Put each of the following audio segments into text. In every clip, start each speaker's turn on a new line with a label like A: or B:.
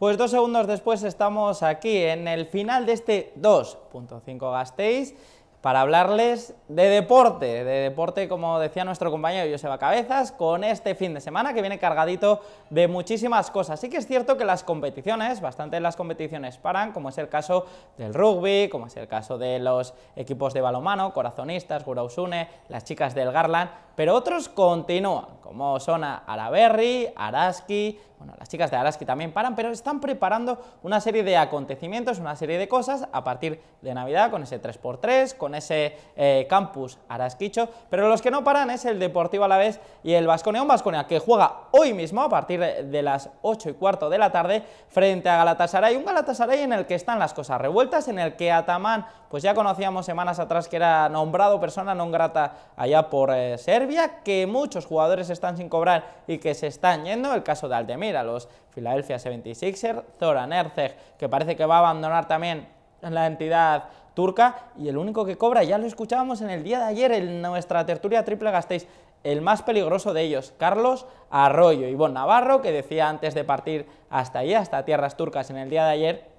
A: Pues dos segundos después estamos aquí en el final de este 2.5 gastéis para hablarles de deporte, de deporte como decía nuestro compañero Joseba Cabezas, con este fin de semana que viene cargadito de muchísimas cosas. Sí que es cierto que las competiciones, bastante las competiciones paran, como es el caso del rugby, como es el caso de los equipos de balomano, corazonistas, Gurausune, las chicas del Garland, pero otros continúan, como son Araberry, Araski, bueno, las chicas de Araski también paran, pero están preparando una serie de acontecimientos, una serie de cosas a partir de Navidad con ese 3x3, con ese eh, campus Arasquicho, pero los que no paran es el Deportivo Alavés y el Vasconia, un que juega hoy mismo a partir de las 8 y cuarto de la tarde frente a Galatasaray, un Galatasaray en el que están las cosas revueltas, en el que Ataman, pues ya conocíamos semanas atrás que era nombrado persona non grata allá por eh, Serbia, que muchos jugadores están sin cobrar y que se están yendo, el caso de a los Philadelphia 76 er Zoran Erceg, que parece que va a abandonar también la entidad turca, y el único que cobra, ya lo escuchábamos en el día de ayer en nuestra tertulia triple gastéis, el más peligroso de ellos, Carlos Arroyo. Ivonne Navarro, que decía antes de partir hasta allí, hasta tierras turcas en el día de ayer,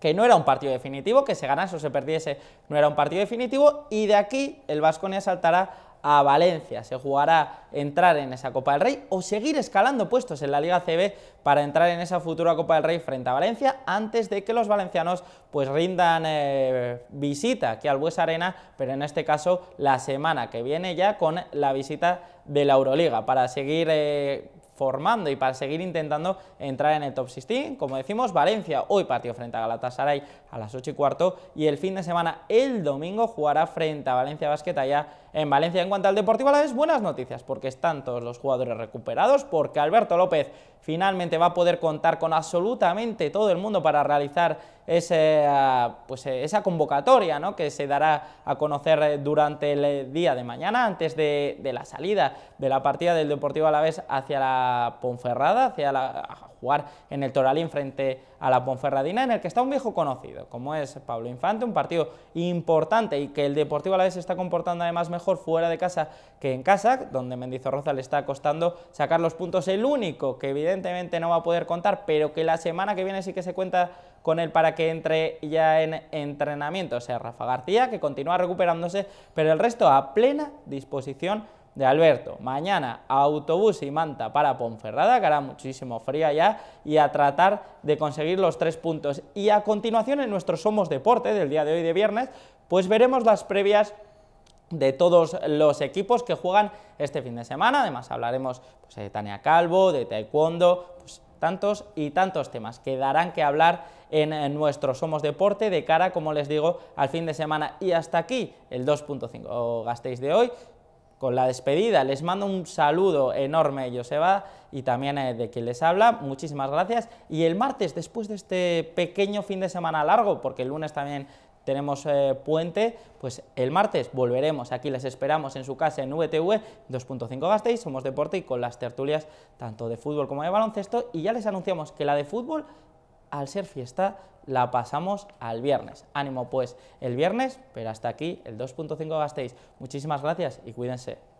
A: que no era un partido definitivo, que se ganase o se perdiese, no era un partido definitivo, y de aquí el Vasconia saltará a Valencia. Se jugará entrar en esa Copa del Rey o seguir escalando puestos en la Liga CB para entrar en esa futura Copa del Rey frente a Valencia antes de que los valencianos pues rindan eh, visita aquí al Bues Arena, pero en este caso la semana que viene ya con la visita de la Euroliga para seguir... Eh, formando y para seguir intentando entrar en el top 16. Como decimos, Valencia hoy partió frente a Galatasaray a las 8 y cuarto y el fin de semana, el domingo, jugará frente a Valencia Basket allá en Valencia. En cuanto al Deportivo vez buenas noticias porque están todos los jugadores recuperados, porque Alberto López finalmente va a poder contar con absolutamente todo el mundo para realizar ese, ah, pues, eh, esa convocatoria ¿no? que se dará a conocer eh, durante el eh, día de mañana, antes de, de la salida de la partida del Deportivo Alavés hacia la Ponferrada, hacia la jugar en el Toralín frente a la Ponferradina, en el que está un viejo conocido, como es Pablo Infante, un partido importante y que el Deportivo a la vez se está comportando además mejor fuera de casa que en casa, donde Mendizorroza le está costando sacar los puntos. El único que evidentemente no va a poder contar, pero que la semana que viene sí que se cuenta con él para que entre ya en entrenamiento, o sea, Rafa García, que continúa recuperándose, pero el resto a plena disposición de Alberto. Mañana autobús y manta para Ponferrada, que hará muchísimo frío ya, y a tratar de conseguir los tres puntos. Y a continuación en nuestro Somos Deporte del día de hoy de viernes, pues veremos las previas de todos los equipos que juegan este fin de semana. Además hablaremos pues, de Tania Calvo, de Taekwondo, pues, tantos y tantos temas que darán que hablar en, en nuestro Somos Deporte de cara, como les digo, al fin de semana. Y hasta aquí el 2.5 gastéis de hoy con la despedida. Les mando un saludo enorme, Joseba, y también eh, de quien les habla. Muchísimas gracias. Y el martes, después de este pequeño fin de semana largo, porque el lunes también tenemos eh, puente, pues el martes volveremos, aquí les esperamos en su casa en VTV 2.5 Gasteiz, somos deporte y con las tertulias tanto de fútbol como de baloncesto y ya les anunciamos que la de fútbol al ser fiesta, la pasamos al viernes. Ánimo pues el viernes, pero hasta aquí el 2.5 gastéis. Muchísimas gracias y cuídense.